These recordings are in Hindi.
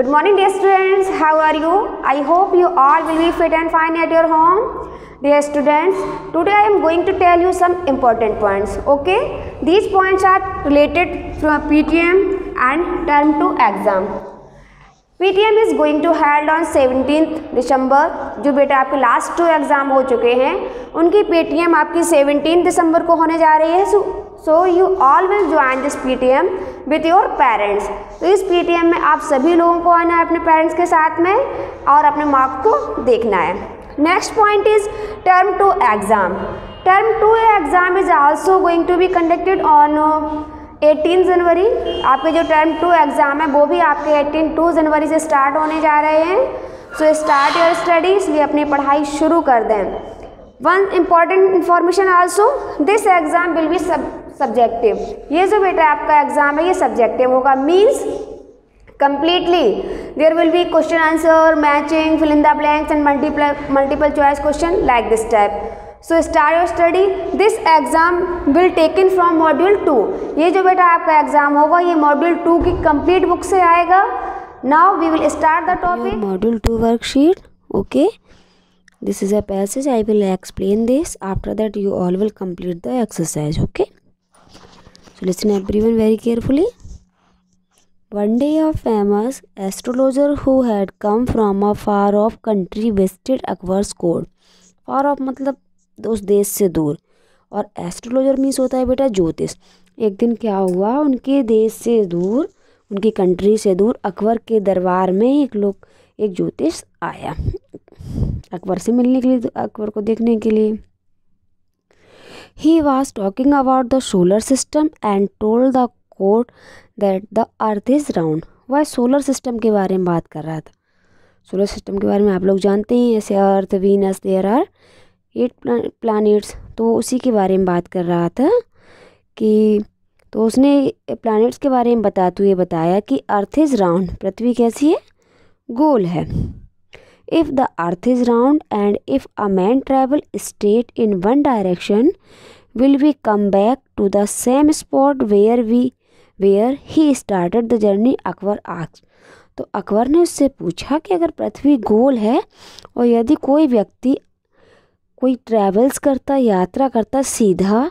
good morning dear students how are you i hope you all will be fit and fine at your home dear students today i am going to tell you some important points okay these points are related from ptm and term 2 exam PTM is going to held on seventeenth December जो बेटा आपके लास्ट टू एग्ज़ाम हो चुके हैं उनकी पीटीएम आपकी सेवनटीन दिसंबर को होने जा रही है so you all will join this P T M with your parents तो इस पी टी एम में आप सभी लोगों को आना है अपने पेरेंट्स के साथ में और अपने मार्क्स को देखना है next point is term two exam term two exam is also going to be conducted on 18 January आपके जो टर्म टू एग्ज़ाम है वो भी आपके 18 टू जनवरी से स्टार्ट होने जा रहे हैं सो स्टार्ट योर स्टडी इसलिए अपनी पढ़ाई शुरू कर दें one important information also this exam will be सब सब्जेक्टिव ये जो बेटा आपका एग्जाम है ये सब्जेक्टिव होगा means completely there will be question answer matching fill in the blanks and multiple multiple choice question like this type so start your study this exam will taken from module two ये जो बेटा आपका एग्जाम होगा ये मॉड्यूल टू की कंप्लीट बुक से आएगा now we will start the topic module two worksheet okay this is a passage i will explain this after that you all will complete the exercise okay so listen everyone very carefully one day a famous astrologer who had come from a far off country visited akbar's court far off मतलब उस देश से दूर और एस्ट्रोलॉजर मीन्स होता है बेटा ज्योतिष एक दिन क्या हुआ उनके देश से दूर उनकी कंट्री से दूर अकबर के दरबार में एक लोग एक ज्योतिष आया अकबर से मिलने के लिए अकबर को देखने के लिए he was talking about the solar system and told the court that the earth is round वह सोलर सिस्टम के बारे में बात कर रहा था सोलर सिस्टम के बारे में आप लोग जानते हैं ऐसे earth Venus there are eight planets तो उसी के बारे में बात कर रहा था कि तो उसने प्लानट्स के बारे में बताते तो हुए बताया कि अर्थ इज़ राउंड पृथ्वी कैसी है गोल है If the earth is round and if a man travel straight in one direction, will we come back to the same spot where we where he started the journey Akbar asked. तो अकबर ने उससे पूछा कि अगर पृथ्वी गोल है और यदि कोई व्यक्ति कोई ट्रैवल्स करता यात्रा करता सीधा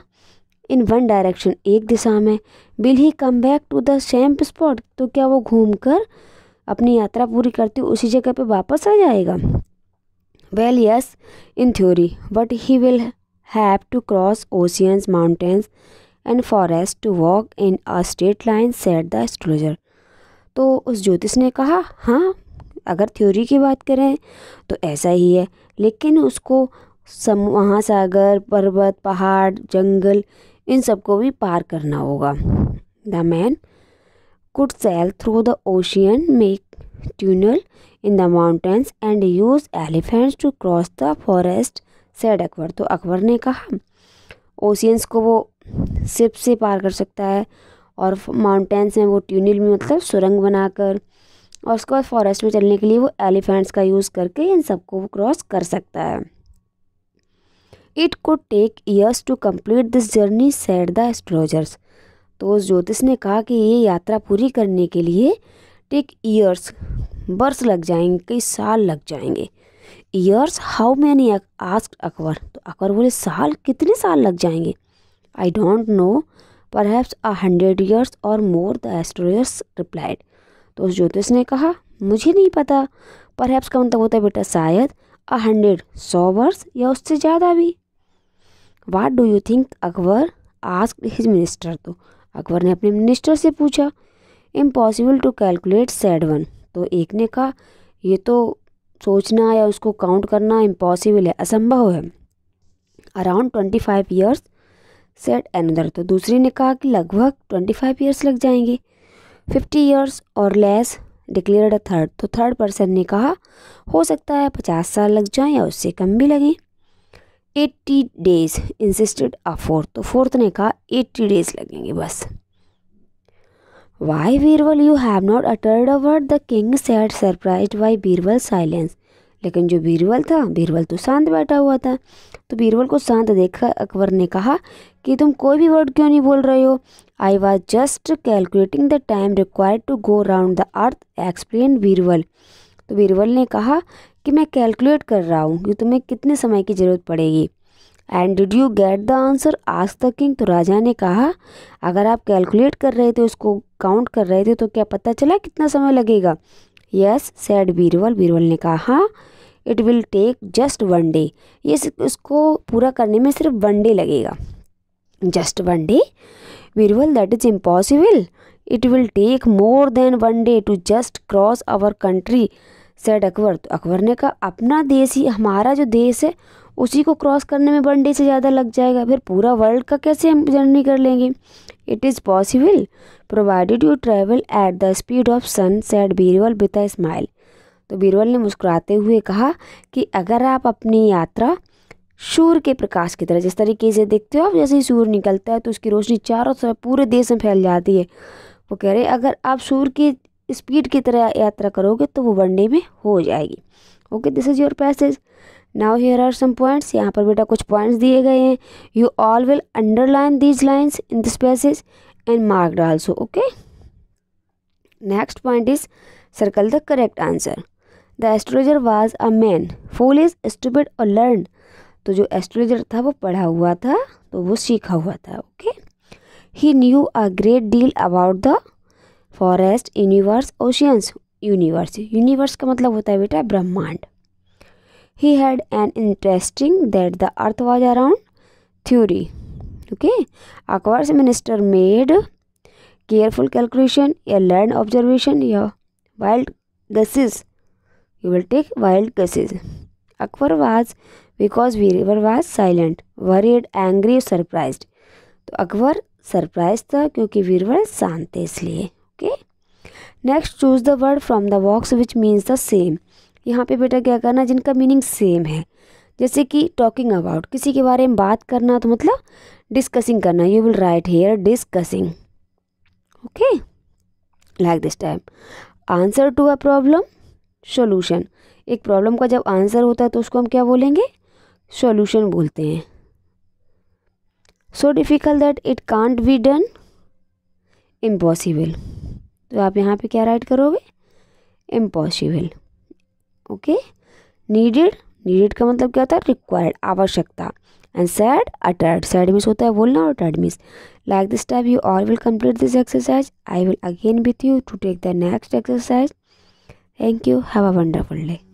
इन वन डायरेक्शन एक दिशा में will he come back to the same spot तो क्या वो घूम कर अपनी यात्रा पूरी करते हुए उसी जगह पे वापस आ जाएगा well yes in theory but he will have to cross oceans mountains and forest to walk in a straight line said the astrologer तो उस ज्योतिष ने कहा हाँ अगर थ्योरी की बात करें तो ऐसा ही है लेकिन उसको सम महासागर पर्वत पहाड़ जंगल इन सबको भी पार करना होगा the man could sail through the ocean, make tunnel in the mountains and use elephants to cross the forest, said Akbar तो अकबर ने कहा ओशियंस को वो सिप से पार कर सकता है और माउंटेंस में वो ट्यूनल में मतलब सुरंग बनाकर और उसके बाद फॉरेस्ट में चलने के लिए वो एलिफेंट्स का यूज़ करके इन सबको वो क्रॉस कर सकता है it could take years to complete this journey said the astrologers तो उस ज्योतिष ने कहा कि ये यात्रा पूरी करने के लिए टेक ईयर्स वर्ष लग जाएंगे कई साल लग जाएंगे years how many ask Akbar तो अकबर बोले साल कितने साल लग जाएंगे I don't know perhaps a hundred years or more the एस्ट्रोयर्स replied तो उस ज्योतिष ने कहा मुझे नहीं पता पर हैप्स का मतलब होता है बेटा शायद अ हंड्रेड सौ वर्ष या उससे ज़्यादा भी what do you think Akbar ask his minister तो अकबर ने अपने मिनिस्टर से पूछा impossible to calculate said one तो एक ने कहा ये तो सोचना या उसको काउंट करना इम्पॉसिबल है असंभव है around twenty five years said other तो दूसरे ने कहा कि लगभग ट्वेंटी फाइव ईयर्स लग जाएंगे fifty years or less declared third तो थर्ड पर्सन ने कहा हो सकता है पचास साल लग जाएं या उससे कम भी लगें eighty days insisted a fourth तो फोर्थ ने कहा एट्टी डेज लगेंगे बस why Birbal you have not uttered a word the king said surprise why Birbal silence लेकिन जो बीरबल था बीरबल तो शांत बैठा हुआ था तो बीरबल को शांत देखकर अकबर ने कहा कि तुम कोई भी वर्ड क्यों नहीं बोल रहे हो I was just calculating the time required to go round the earth explain Birbal तो बीरबल ने कहा कि मैं कैलकुलेट कर रहा हूँ कि तुम्हें कितने समय की ज़रूरत पड़ेगी and did you get the answer आज द किंग तो राजा ने कहा अगर आप कैलकुलेट कर रहे थे उसको काउंट कर रहे थे तो क्या पता चला कितना समय लगेगा यस सैड बीरवल बीरवल ने कहा हाँ it will take just one day ये उसको पूरा करने में सिर्फ वन डे लगेगा just one day Birbal that is impossible it will take more than one day to just cross our country said Akbar तो अकबर ने कहा अपना देश ही हमारा जो देश है उसी को क्रॉस करने में वन डे से ज़्यादा लग जाएगा फिर पूरा वर्ल्ड का कैसे हम जर्नी कर लेंगे it is possible provided you travel at the speed of sun said Birbal with a smile तो बीरवल ने मुस्कुराते हुए कहा कि अगर आप अपनी यात्रा सूर्य के प्रकाश की तरह जिस तरीके से देखते हो आप जैसे ही सूर्य निकलता है तो उसकी रोशनी चारों तरफ पूरे देश में फैल जाती है वो कह रहे अगर आप सूर्य की स्पीड की तरह यात्रा करोगे तो वो वनडे में हो जाएगी okay this is your passage now here are some points यहाँ पर बेटा कुछ पॉइंट्स दिए गए हैं you all will underline these lines in this passage and mark डालसो okay next point is circle the correct answer the astrologer was a man fool is stupid or learn तो जो एस्ट्रोलॉजर था वो पढ़ा हुआ था तो वो सीखा हुआ था okay he knew a great deal about the forest universe oceans universe universe का मतलब होता है बेटा ब्रह्मांड he had an interesting that the earth was around theory okay Akbar's minister made careful calculation या लैंड ऑब्जर्वेशन या wild guesses you will take wild guesses Akbar was because वीरवर was silent worried angry surprise तो अकबर सरप्राइज था क्योंकि वीरवर शांत थे इसलिए okay next choose the word from the box which means the same यहाँ पे बेटा क्या करना जिनका मीनिंग सेम है जैसे कि टॉकिंग अबाउट किसी के बारे में बात करना तो मतलब डिस्कसिंग करना you will write here discussing okay like this time answer to a problem solution एक प्रॉब्लम का जब आंसर होता है तो उसको हम क्या बोलेंगे सोल्यूशन बोलते हैं so difficult that it can't be done impossible तो आप यहाँ पे क्या राइट करोगे इम्पॉसिबल ओके नीडेड नीडेड का मतलब क्या होता है रिक्वायर्ड आवश्यकता and said uttered said miss होता है बोलना और टर्ड miss like this type you all will complete this exercise I will again with you to take the next exercise thank you have a wonderful day